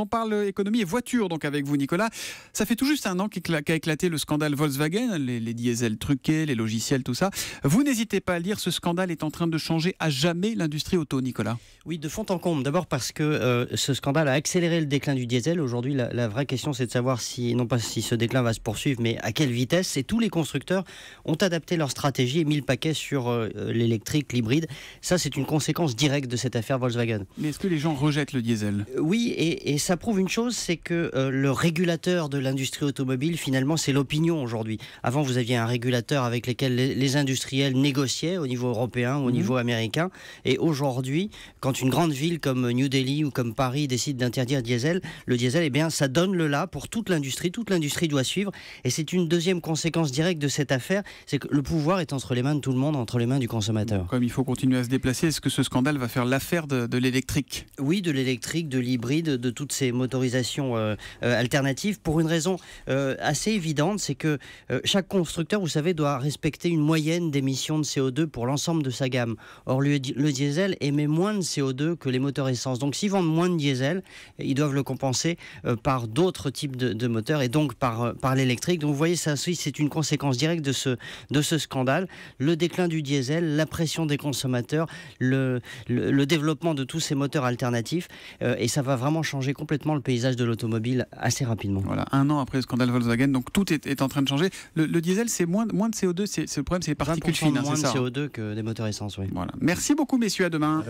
On parle économie et voiture donc avec vous Nicolas. Ça fait tout juste un an qu'a éclaté le scandale Volkswagen, les, diesels truqués, les logiciels, tout ça. Vous n'hésitez pas à lire, ce scandale est en train de changer à jamais l'industrie auto Nicolas. Oui, de fond en comble. D'abord parce que euh, ce scandale a accéléré le déclin du diesel. Aujourd'hui la, vraie question c'est de savoir si, non pas si ce déclin va se poursuivre, mais à quelle vitesse. Et tous les constructeurs ont adapté leur stratégie et mis le paquet sur euh, l'électrique, l'hybride. Ça c'est une conséquence directe de cette affaire Volkswagen. Mais est-ce que les gens rejettent le diesel Oui, et, et ça prouve une chose, c'est que euh, le régulateur de l'industrie automobile, finalement, c'est l'opinion aujourd'hui. Avant, vous aviez un régulateur avec lequel les, industriels négociaient au niveau européen, au mhm. niveau américain. Et aujourd'hui, quand une grande ville comme New Delhi ou comme Paris décide d'interdire diesel, le diesel, eh bien, ça donne le là pour toute l'industrie. Toute l'industrie doit suivre. Et c'est une deuxième conséquence directe de cette affaire, c'est que le pouvoir est entre les mains de tout le monde, entre les mains du consommateur. Comme il faut continuer à se déplacer, est-ce que ce scandale va faire l'affaire de, de l'électrique Oui, de l'électrique, de l'hybride, de toutes ces motorisations euh, euh, alternatives pour une raison euh, assez évidente, c'est que chaque constructeur, vous savez, doit respecter une moyenne d'émissions de CO2 pour l'ensemble de sa gamme. Or, le, le, diesel émet moins de CO2 que les moteurs essence. Donc, s'ils vendent moins de diesel, ils doivent le compenser par d'autres types de, moteurs et donc par, par l'électrique. Donc, vous voyez, ça aussi, c'est une conséquence directe de ce, de ce scandale. Le déclin du diesel, la pression des consommateurs, le, le, développement de tous ces moteurs alternatifs. et ça va vraiment changer complètement complètement le paysage de l'automobile assez rapidement. Voilà, un an après le scandale Volkswagen, donc tout est, en train de changer. Le, diesel, c'est moins, de CO2, c'est, le problème, c'est les particules fines. Hein, moins de hein. CO2 que des moteurs essence, oui. Voilà. Merci beaucoup, messieurs, À demain.